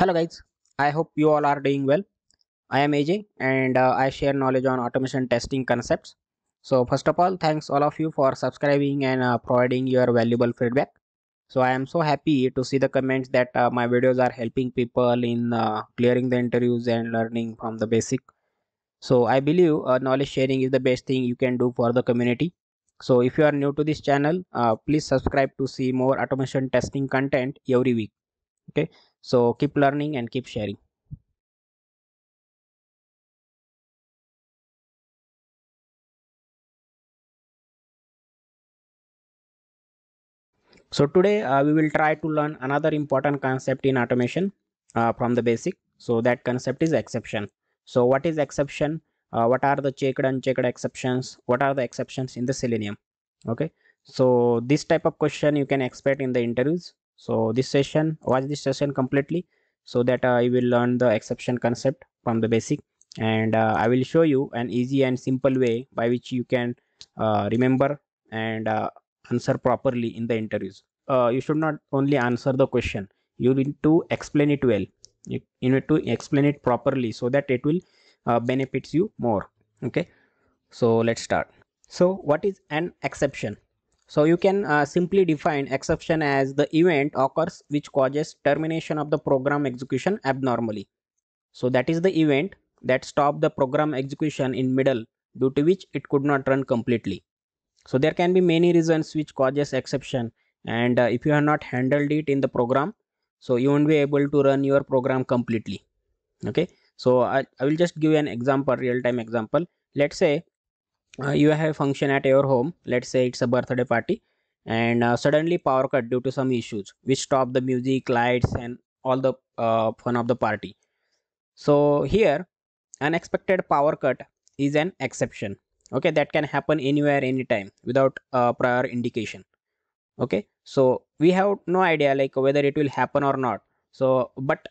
Hello guys, I hope you all are doing well. I am AJ and uh, I share knowledge on automation testing concepts. So first of all, thanks all of you for subscribing and uh, providing your valuable feedback. So I am so happy to see the comments that uh, my videos are helping people in uh, clearing the interviews and learning from the basic. So I believe uh, knowledge sharing is the best thing you can do for the community so if you are new to this channel, uh, please subscribe to see more automation testing content every week. Okay, so keep learning and keep sharing. So today uh, we will try to learn another important concept in automation uh, from the basic. So that concept is exception. So what is exception? uh, what are the checked unchecked exceptions what are the exceptions in the selenium okay so this type of question you can expect in the interviews so this session watch this session completely so that uh, you will learn the exception concept from the basic and uh, i will show you an easy and simple way by which you can uh, remember and uh, answer properly in the interviews uh, you should not only answer the question you need to explain it well you, you need to explain it properly so that it will uh, benefits you more okay so let's start so what is an exception so you can uh, simply define exception as the event occurs which causes termination of the program execution abnormally so that is the event that stopped the program execution in middle due to which it could not run completely so there can be many reasons which causes exception and uh, if you have not handled it in the program so you won't be able to run your program completely okay so I, I will just give you an example real-time example let's say uh, you have a function at your home let's say it's a birthday party and uh, suddenly power cut due to some issues which stop the music lights and all the uh, fun of the party so here unexpected power cut is an exception okay that can happen anywhere anytime without prior indication okay so we have no idea like whether it will happen or not so but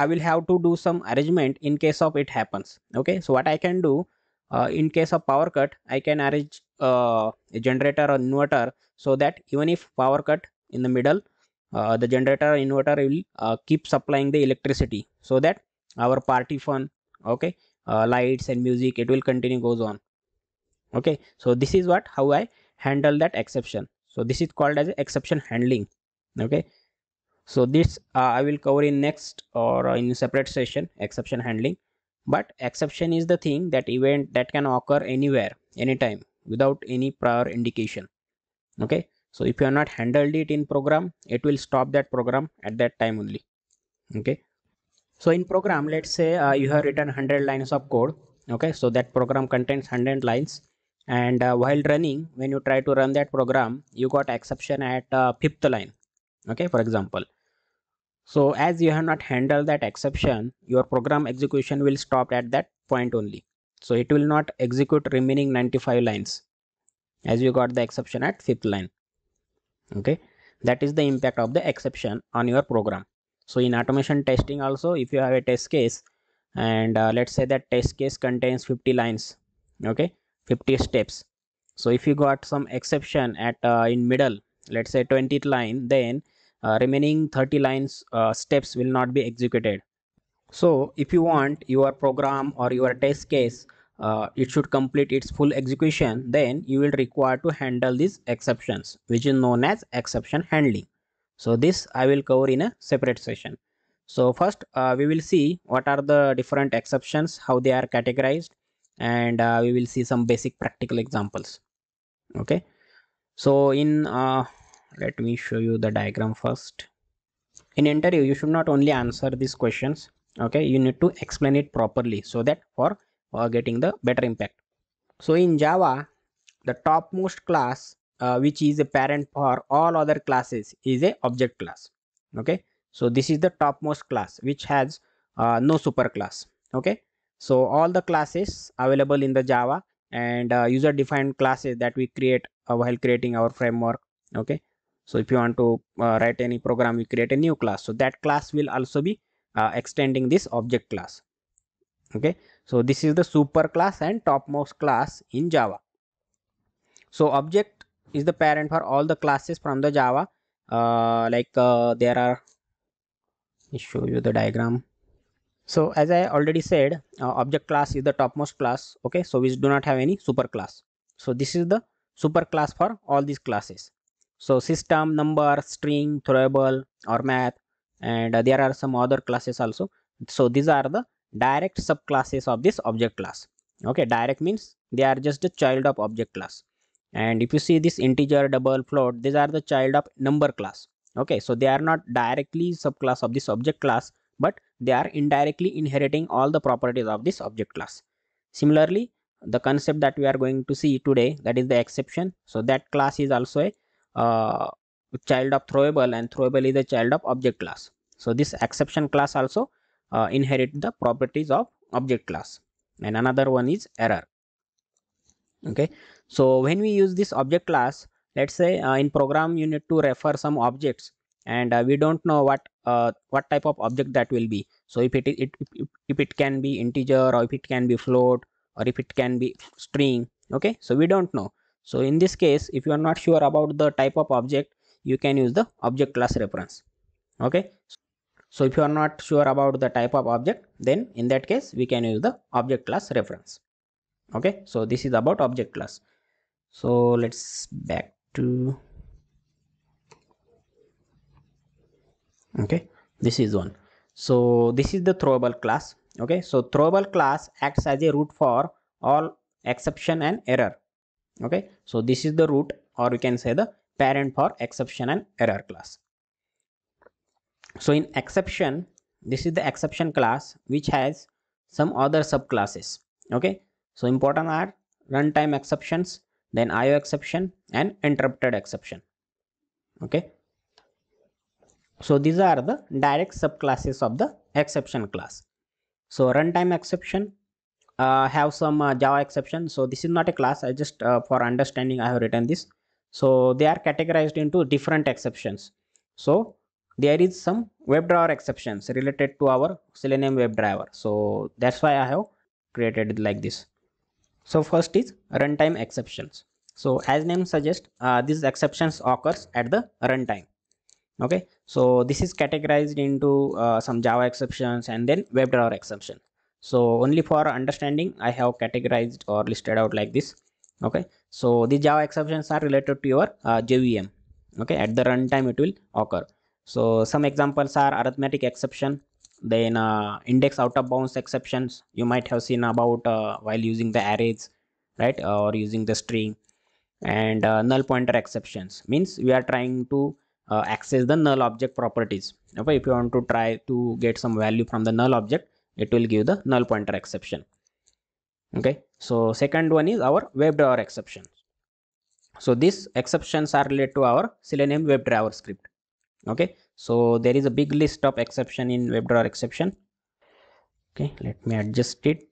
I will have to do some arrangement in case of it happens. Okay, so what I can do uh, in case of power cut, I can arrange uh, a generator or inverter so that even if power cut in the middle, uh, the generator or inverter will uh, keep supplying the electricity so that our party fun, okay, uh, lights and music, it will continue goes on. Okay, so this is what how I handle that exception. So this is called as exception handling. Okay, so this uh, i will cover in next or in separate session exception handling but exception is the thing that event that can occur anywhere anytime without any prior indication okay so if you are not handled it in program it will stop that program at that time only okay so in program let's say uh, you have written 100 lines of code okay so that program contains 100 lines and uh, while running when you try to run that program you got exception at uh, fifth line okay for example so as you have not handled that exception, your program execution will stop at that point only. So it will not execute remaining 95 lines as you got the exception at fifth line. Okay, that is the impact of the exception on your program. So in automation testing also, if you have a test case and uh, let's say that test case contains 50 lines, okay, 50 steps. So if you got some exception at uh, in middle, let's say 20th line, then uh, remaining 30 lines uh, steps will not be executed so if you want your program or your test case uh, it should complete its full execution then you will require to handle these exceptions which is known as exception handling so this i will cover in a separate session so first uh, we will see what are the different exceptions how they are categorized and uh, we will see some basic practical examples okay so in uh, let me show you the diagram first in interview you should not only answer these questions okay you need to explain it properly so that for uh, getting the better impact so in java the topmost class uh, which is a parent for all other classes is a object class okay so this is the topmost class which has uh, no superclass okay so all the classes available in the java and uh, user defined classes that we create uh, while creating our framework okay so if you want to uh, write any program you create a new class so that class will also be uh, extending this object class okay so this is the super class and topmost class in java so object is the parent for all the classes from the java uh, like uh, there are let me show you the diagram so as i already said uh, object class is the topmost class okay so we do not have any super class so this is the super class for all these classes so system number string throwable or math and uh, there are some other classes also so these are the direct subclasses of this object class okay direct means they are just the child of object class and if you see this integer double float these are the child of number class okay so they are not directly subclass of this object class but they are indirectly inheriting all the properties of this object class similarly the concept that we are going to see today that is the exception so that class is also a uh, child of throwable and throwable is a child of object class. So this exception class also uh, inherit the properties of object class and another one is error. Okay. So when we use this object class, let's say uh, in program you need to refer some objects and uh, we don't know what uh, what type of object that will be. So if it, it if, if it can be integer or if it can be float or if it can be string. Okay. So we don't know. So in this case, if you are not sure about the type of object, you can use the object class reference. Okay. So if you are not sure about the type of object, then in that case, we can use the object class reference. Okay. So this is about object class. So let's back to, okay, this is one. So this is the throwable class. Okay. So throwable class acts as a root for all exception and error okay so this is the root or we can say the parent for exception and error class so in exception this is the exception class which has some other subclasses okay so important are runtime exceptions then io exception and interrupted exception okay so these are the direct subclasses of the exception class so runtime exception uh, have some uh, java exception so this is not a class i just uh, for understanding i have written this so they are categorized into different exceptions so there is some webdriver exceptions related to our selenium webdriver so that's why i have created it like this so first is runtime exceptions so as name suggests uh, these exceptions occurs at the runtime okay so this is categorized into uh, some java exceptions and then webdriver exception so only for understanding i have categorized or listed out like this okay so the java exceptions are related to your uh, jvm okay at the runtime it will occur so some examples are arithmetic exception then uh, index out of bounds exceptions you might have seen about uh, while using the arrays right or using the string and uh, null pointer exceptions means we are trying to uh, access the null object properties okay if you want to try to get some value from the null object it will give the null pointer exception okay so second one is our webdriver exception so these exceptions are related to our selenium webdriver script okay so there is a big list of exception in webdriver exception okay let me adjust it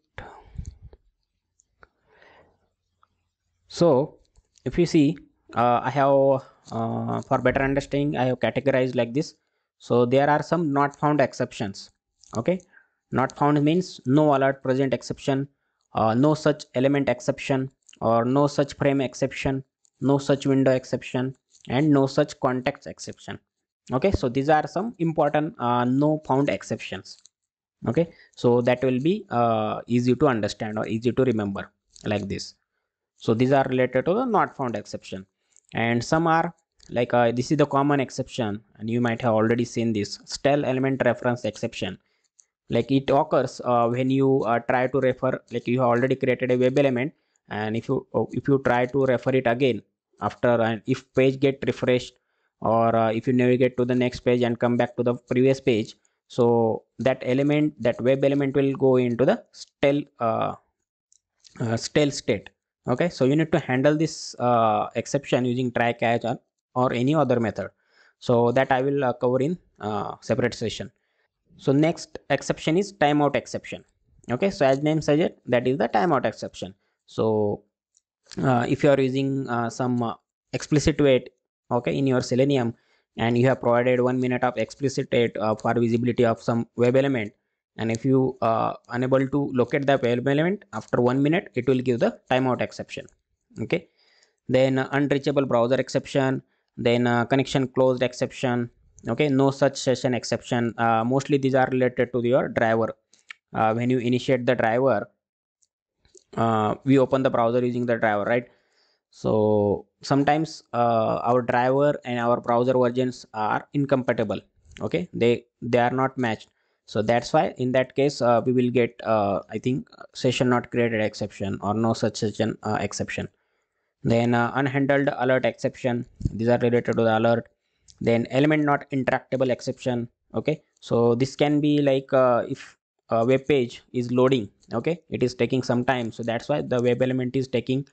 so if you see uh, i have uh, for better understanding i have categorized like this so there are some not found exceptions okay not found means no alert present exception uh, no such element exception or no such frame exception no such window exception and no such context exception okay so these are some important uh, no found exceptions okay so that will be uh, easy to understand or easy to remember like this so these are related to the not found exception and some are like uh, this is the common exception and you might have already seen this style element reference exception like it occurs uh, when you uh, try to refer like you have already created a web element and if you oh, if you try to refer it again after and if page get refreshed or uh, if you navigate to the next page and come back to the previous page so that element that web element will go into the stale uh, uh, stale state okay so you need to handle this uh, exception using try catch or, or any other method so that i will cover in separate session so next exception is timeout exception okay so as name suggest, that is the timeout exception so uh, if you are using uh, some uh, explicit wait okay in your selenium and you have provided one minute of explicit wait uh, for visibility of some web element and if you are uh, unable to locate the web element after one minute it will give the timeout exception okay then uh, unreachable browser exception then connection closed exception okay no such session exception uh, mostly these are related to your driver uh, when you initiate the driver uh, we open the browser using the driver right so sometimes uh, our driver and our browser versions are incompatible okay they they are not matched so that's why in that case uh, we will get uh, i think session not created exception or no such session exception then unhandled alert exception these are related to the alert then element not interactable exception okay so this can be like uh, if a web page is loading okay it is taking some time so that's why the web element is taking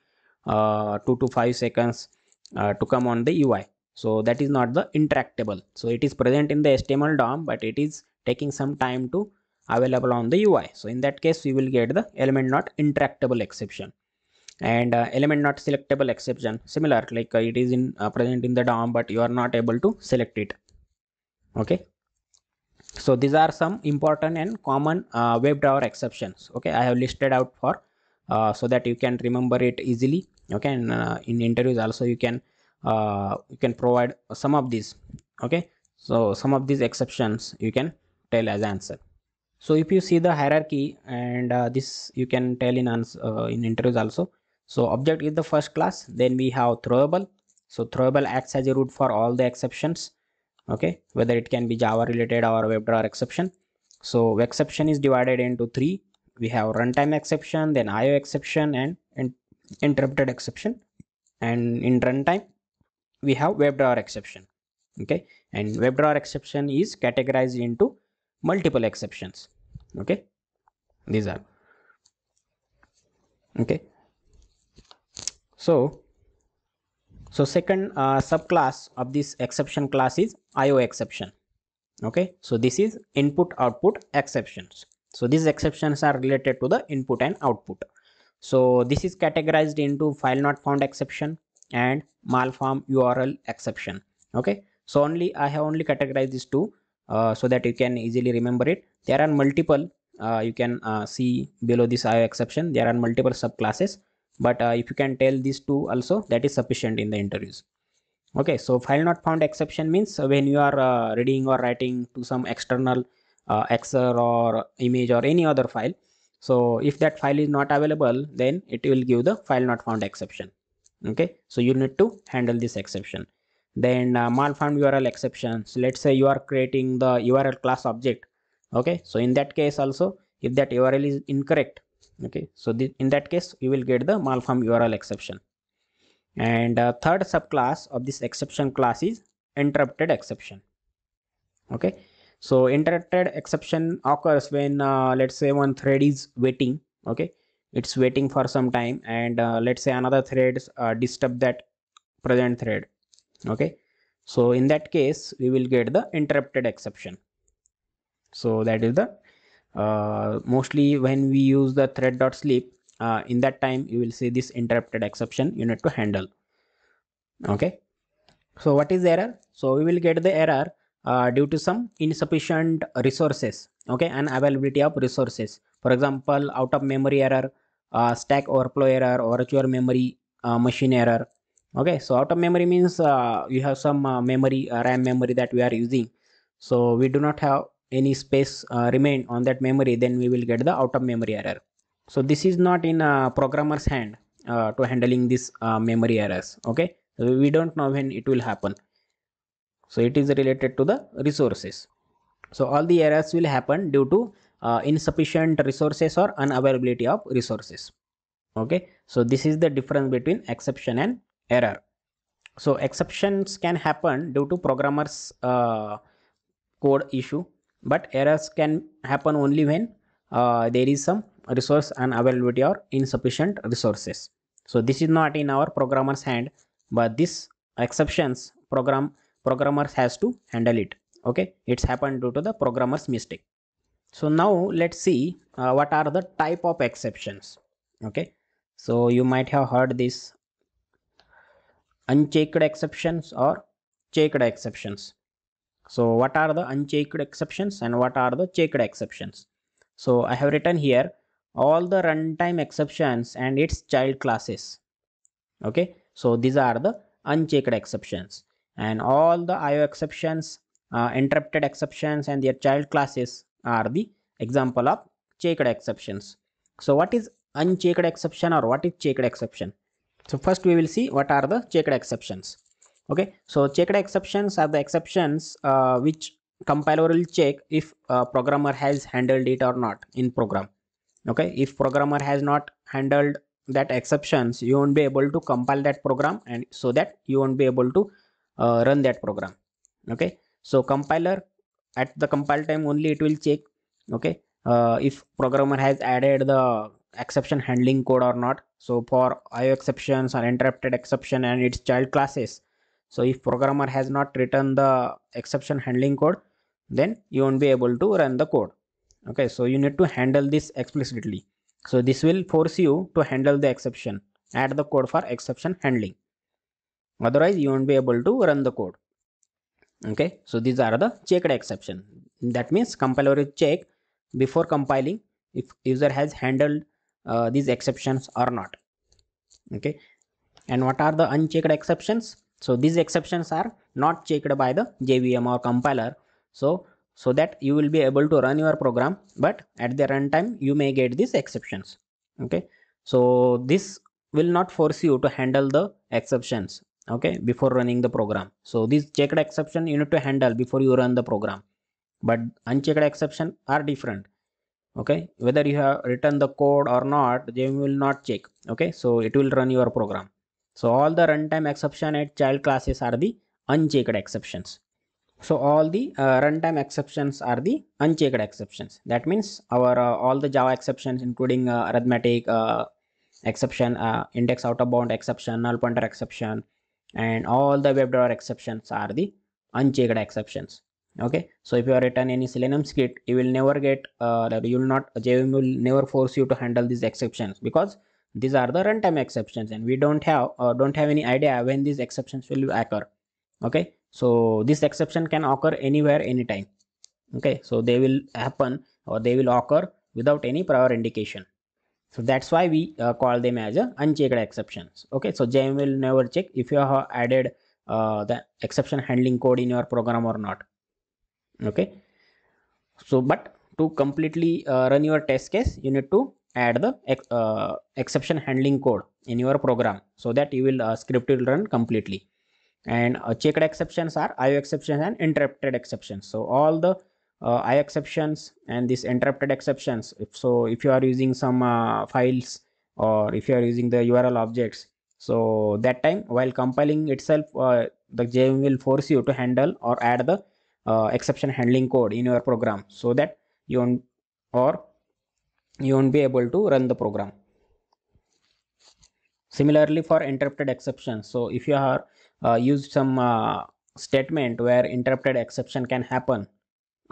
uh, 2 to 5 seconds uh, to come on the UI so that is not the interactable so it is present in the HTML DOM but it is taking some time to available on the UI so in that case we will get the element not interactable exception and uh, element not selectable exception similar like uh, it is in uh, present in the DOM but you are not able to select it okay so these are some important and common uh, WebDriver exceptions okay I have listed out for uh, so that you can remember it easily okay and in interviews also you can you can provide some of these okay so some of these exceptions you can tell as answer so if you see the hierarchy and uh, this you can tell in uh, in interviews also so object is the first class then we have throwable so throwable acts as a root for all the exceptions okay whether it can be java related or webdriver exception so exception is divided into three we have runtime exception then io exception and, and interrupted exception and in runtime we have webdriver exception okay and webdriver exception is categorized into multiple exceptions okay these are okay so so second uh, subclass of this exception class is io exception okay so this is input output exceptions so these exceptions are related to the input and output so this is categorized into file not found exception and malform url exception okay so only i have only categorized these two uh, so that you can easily remember it there are multiple uh, you can uh, see below this io exception there are multiple subclasses but uh, if you can tell these two also that is sufficient in the interviews okay so file not found exception means when you are uh, reading or writing to some external uh, xr or image or any other file so if that file is not available then it will give the file not found exception okay so you need to handle this exception then uh, malfound url exception so let's say you are creating the url class object okay so in that case also if that url is incorrect okay so the, in that case you will get the malform url exception and uh, third subclass of this exception class is interrupted exception okay so interrupted exception occurs when uh, let's say one thread is waiting okay it's waiting for some time and uh, let's say another thread uh, disturb that present thread okay so in that case we will get the interrupted exception so that is the uh, mostly when we use the thread dot sleep uh, in that time you will see this interrupted exception you need to handle okay so what is error so we will get the error uh, due to some insufficient resources okay and availability of resources for example out of memory error uh, stack overflow error or virtual memory uh, machine error okay so out of memory means uh, you have some memory ram memory that we are using so we do not have any space uh, on that memory then we will get the out of memory error so this is not in a programmer's hand uh, to handling this uh, memory errors okay we don't know when it will happen so it is related to the resources so all the errors will happen due to uh, insufficient resources or unavailability of resources okay so this is the difference between exception and error so exceptions can happen due to programmers uh, code issue but errors can happen only when uh, there is some resource unavailability or insufficient resources so this is not in our programmer's hand but this exceptions program programmers has to handle it okay it's happened due to the programmer's mistake so now let's see uh, what are the type of exceptions okay so you might have heard this unchecked exceptions or checked exceptions so what are the unchecked exceptions and what are the checked exceptions? So I have written here all the runtime exceptions and its child classes. Okay, so these are the unchecked exceptions and all the IO exceptions, uh, interrupted exceptions and their child classes are the example of checked exceptions. So what is unchecked exception or what is checked exception? So first we will see what are the checked exceptions okay so checked exceptions are the exceptions uh, which compiler will check if programmer has handled it or not in program okay if programmer has not handled that exceptions you won't be able to compile that program and so that you won't be able to uh, run that program okay so compiler at the compile time only it will check okay uh, if programmer has added the exception handling code or not so for io exceptions or interrupted exception and its child classes so if programmer has not written the exception handling code, then you won't be able to run the code. Okay, so you need to handle this explicitly. So this will force you to handle the exception, add the code for exception handling. Otherwise, you won't be able to run the code. Okay, so these are the checked exception. That means compiler will check before compiling if user has handled uh, these exceptions or not. Okay, and what are the unchecked exceptions? So these exceptions are not checked by the JVM or compiler. So, so that you will be able to run your program, but at the runtime you may get these exceptions. Okay. So this will not force you to handle the exceptions. Okay. Before running the program. So this checked exception you need to handle before you run the program, but unchecked exception are different okay whether you have written the code or not JVM will not check okay so it will run your program so all the runtime exception at child classes are the unchecked exceptions. So all the uh, runtime exceptions are the unchecked exceptions. That means our uh, all the Java exceptions including uh, arithmetic uh, exception, uh, index out of bound exception, null pointer exception and all the webdriver exceptions are the unchecked exceptions. Okay, so if you are written any Selenium script, you will never get, uh, you will not, JVM will never force you to handle these exceptions because these are the runtime exceptions and we don't have or uh, don't have any idea when these exceptions will occur okay so this exception can occur anywhere anytime okay so they will happen or they will occur without any prior indication so that's why we uh, call them as uh, unchecked exceptions okay so jm will never check if you have added uh, the exception handling code in your program or not okay so but to completely uh, run your test case you need to add the uh, exception handling code in your program so that you will uh, script will run completely and uh, checked exceptions are IO exceptions and interrupted exceptions so all the uh, IO exceptions and these interrupted exceptions if so if you are using some uh, files or if you are using the URL objects so that time while compiling itself uh, the JVM will force you to handle or add the uh, exception handling code in your program so that you or you won't be able to run the program similarly for interrupted exceptions so if you are uh, used some uh, statement where interrupted exception can happen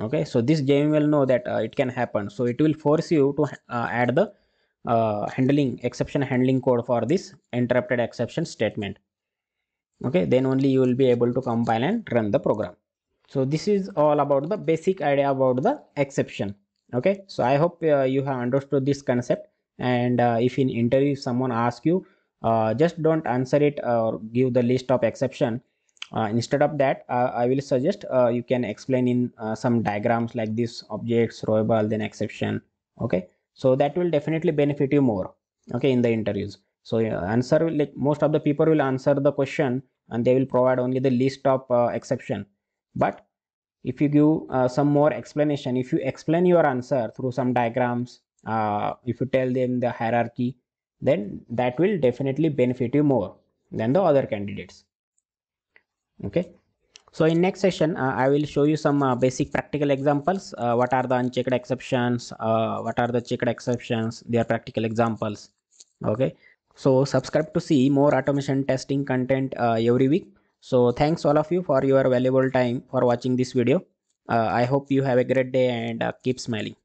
okay so this JVM will know that uh, it can happen so it will force you to uh, add the uh, handling exception handling code for this interrupted exception statement okay then only you will be able to compile and run the program so this is all about the basic idea about the exception okay so i hope uh, you have understood this concept and uh, if in interview someone asks you uh, just don't answer it or give the list of exception uh, instead of that uh, i will suggest uh, you can explain in some diagrams like this objects throwable then exception okay so that will definitely benefit you more okay in the interviews so answer will, like most of the people will answer the question and they will provide only the list of exception but if you give uh, some more explanation if you explain your answer through some diagrams uh, if you tell them the hierarchy then that will definitely benefit you more than the other candidates okay so in next session uh, i will show you some uh, basic practical examples uh, what are the unchecked exceptions uh, what are the checked exceptions their practical examples okay so subscribe to see more automation testing content every week so thanks all of you for your valuable time for watching this video uh, i hope you have a great day and uh, keep smiling